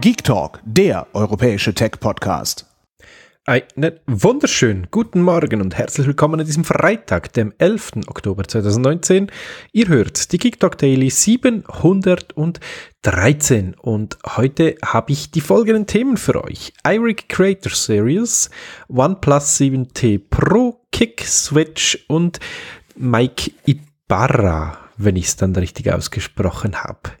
Geek Talk, der europäische Tech-Podcast. Einen wunderschönen guten Morgen und herzlich willkommen an diesem Freitag, dem 11. Oktober 2019. Ihr hört die Geek Talk Daily 713 und heute habe ich die folgenden Themen für euch. IRIC Creator Series, OnePlus 7T Pro, Kick Switch und Mike Ibarra, wenn ich es dann richtig ausgesprochen habe.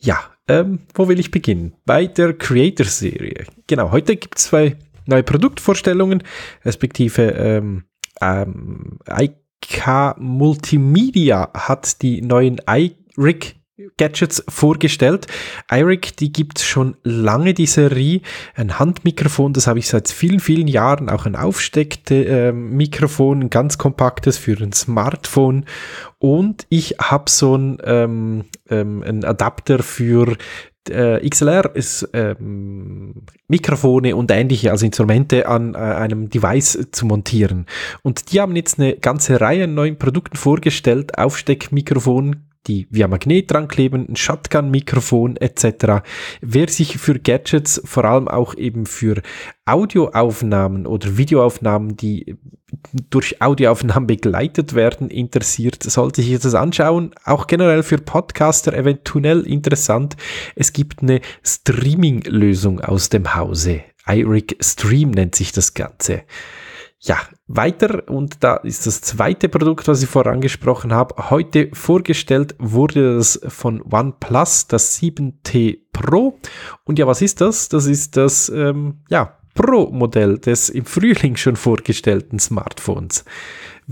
Ja, ähm, wo will ich beginnen? Bei der Creator-Serie. Genau, heute gibt es zwei neue Produktvorstellungen, respektive ähm, ähm, IK Multimedia hat die neuen iRig Gadgets vorgestellt. iRig, die gibt's schon lange, die Serie. Ein Handmikrofon, das habe ich seit vielen, vielen Jahren. Auch ein aufsteckte äh, Mikrofon, ein ganz kompaktes für ein Smartphone. Und ich habe so ein, ähm, ähm, ein Adapter für äh, XLR ist ähm, Mikrofone und ähnliche, also Instrumente an äh, einem Device zu montieren. Und die haben jetzt eine ganze Reihe an neuen Produkten vorgestellt, Aufsteckmikrofon, die via Magnet dran kleben, ein Shotgun-Mikrofon etc. Wer sich für Gadgets, vor allem auch eben für Audioaufnahmen oder Videoaufnahmen, die durch Audioaufnahmen begleitet werden, interessiert, sollte sich das anschauen. Auch generell für Podcaster eventuell interessant. Es gibt eine Streaming-Lösung aus dem Hause. iRig Stream nennt sich das Ganze ja, weiter und da ist das zweite Produkt, was ich vorher angesprochen habe. Heute vorgestellt wurde das von OnePlus, das 7T Pro. Und ja, was ist das? Das ist das ähm, ja, Pro-Modell des im Frühling schon vorgestellten Smartphones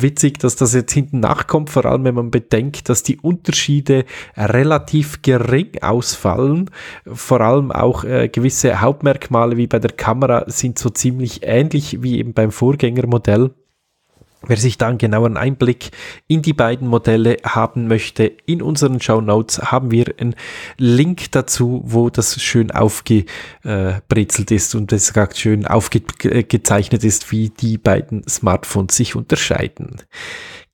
witzig, dass das jetzt hinten nachkommt, vor allem wenn man bedenkt, dass die Unterschiede relativ gering ausfallen. Vor allem auch äh, gewisse Hauptmerkmale wie bei der Kamera sind so ziemlich ähnlich wie eben beim Vorgängermodell. Wer sich da einen genaueren Einblick in die beiden Modelle haben möchte, in unseren Show Notes haben wir einen Link dazu, wo das schön aufgebrezelt ist und es sagt schön aufgezeichnet ist, wie die beiden Smartphones sich unterscheiden.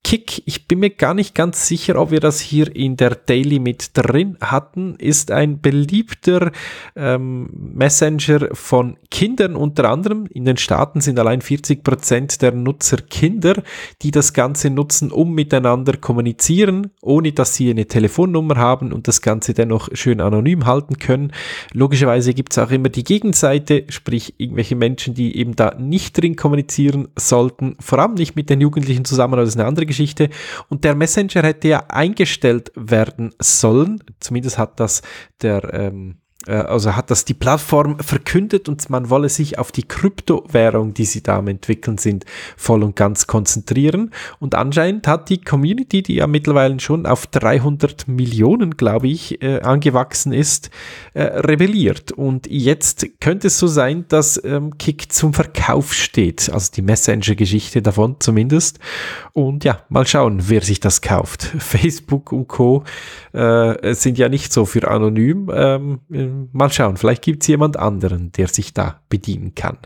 Kick, ich bin mir gar nicht ganz sicher, ob wir das hier in der Daily mit drin hatten, ist ein beliebter ähm, Messenger von Kindern unter anderem. In den Staaten sind allein 40 Prozent der Nutzer Kinder, die das Ganze nutzen, um miteinander kommunizieren, ohne dass sie eine Telefonnummer haben und das Ganze dennoch schön anonym halten können. Logischerweise gibt es auch immer die Gegenseite, sprich irgendwelche Menschen, die eben da nicht drin kommunizieren sollten, vor allem nicht mit den Jugendlichen zusammen, aber das ist eine andere Geschichte. Geschichte. Und der Messenger hätte ja eingestellt werden sollen. Zumindest hat das der ähm, äh, also hat das die Plattform verkündet und man wolle sich auf die Kryptowährung, die sie da am entwickeln sind, voll und ganz konzentrieren. Und anscheinend hat die Community, die ja mittlerweile schon auf 300 Millionen, glaube ich, äh, angewachsen ist, äh, rebelliert. Und jetzt könnte es so sein, dass ähm, Kick zum Verkauf steht, also die Messenger-Geschichte davon zumindest. Und ja, mal schauen, wer sich das kauft. Facebook und Co. Äh, sind ja nicht so für anonym. Ähm, hm, mal schauen, vielleicht gibt es jemand anderen, der sich da bedienen kann.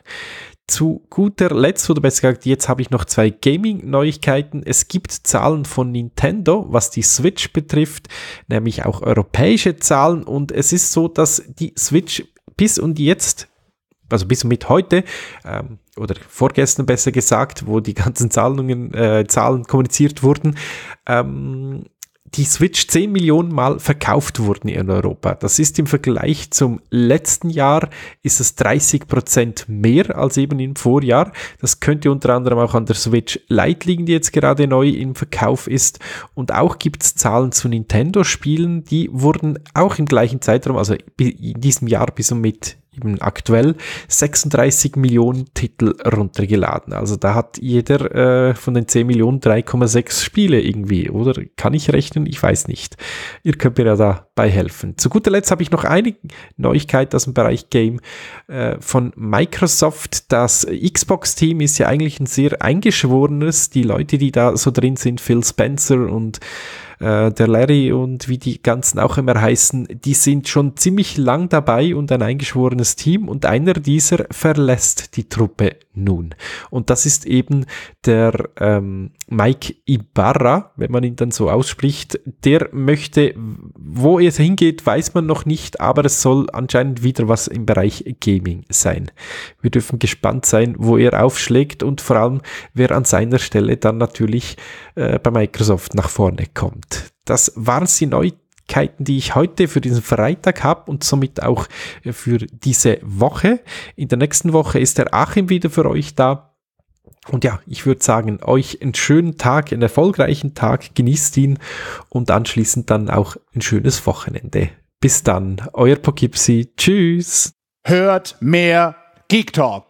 Zu guter Letzt, oder besser gesagt, jetzt habe ich noch zwei Gaming-Neuigkeiten. Es gibt Zahlen von Nintendo, was die Switch betrifft, nämlich auch europäische Zahlen. Und es ist so, dass die Switch bis und jetzt, also bis und mit heute, ähm, oder vorgestern besser gesagt, wo die ganzen Zahlungen, äh, Zahlen kommuniziert wurden, ähm, die Switch 10 Millionen Mal verkauft wurden in Europa. Das ist im Vergleich zum letzten Jahr ist es 30 Prozent mehr als eben im Vorjahr. Das könnte unter anderem auch an der Switch Lite liegen, die jetzt gerade neu im Verkauf ist. Und auch gibt es Zahlen zu Nintendo-Spielen, die wurden auch im gleichen Zeitraum, also in diesem Jahr bis und mit eben aktuell 36 Millionen Titel runtergeladen. Also da hat jeder äh, von den 10 Millionen 3,6 Spiele irgendwie, oder? Kann ich rechnen? Ich weiß nicht. Ihr könnt mir ja dabei helfen. Zu guter Letzt habe ich noch eine Neuigkeit aus dem Bereich Game äh, von Microsoft. Das Xbox-Team ist ja eigentlich ein sehr eingeschworenes. Die Leute, die da so drin sind, Phil Spencer und äh, der Larry und wie die ganzen auch immer heißen, die sind schon ziemlich lang dabei und ein eingeschworenes Team und einer dieser verlässt die Truppe nun. Und das ist eben der ähm, Mike Ibarra, wenn man ihn dann so ausspricht, der möchte, wo er hingeht, weiß man noch nicht, aber es soll anscheinend wieder was im Bereich Gaming sein. Wir dürfen gespannt sein, wo er aufschlägt und vor allem, wer an seiner Stelle dann natürlich äh, bei Microsoft nach vorne kommt. Das waren die Neuigkeiten, die ich heute für diesen Freitag habe und somit auch äh, für diese Woche. In der nächsten Woche ist der Achim wieder für euch da. Und ja, ich würde sagen, euch einen schönen Tag, einen erfolgreichen Tag, genießt ihn und anschließend dann auch ein schönes Wochenende. Bis dann, euer Pokipsi. Tschüss. Hört mehr Geek Talk.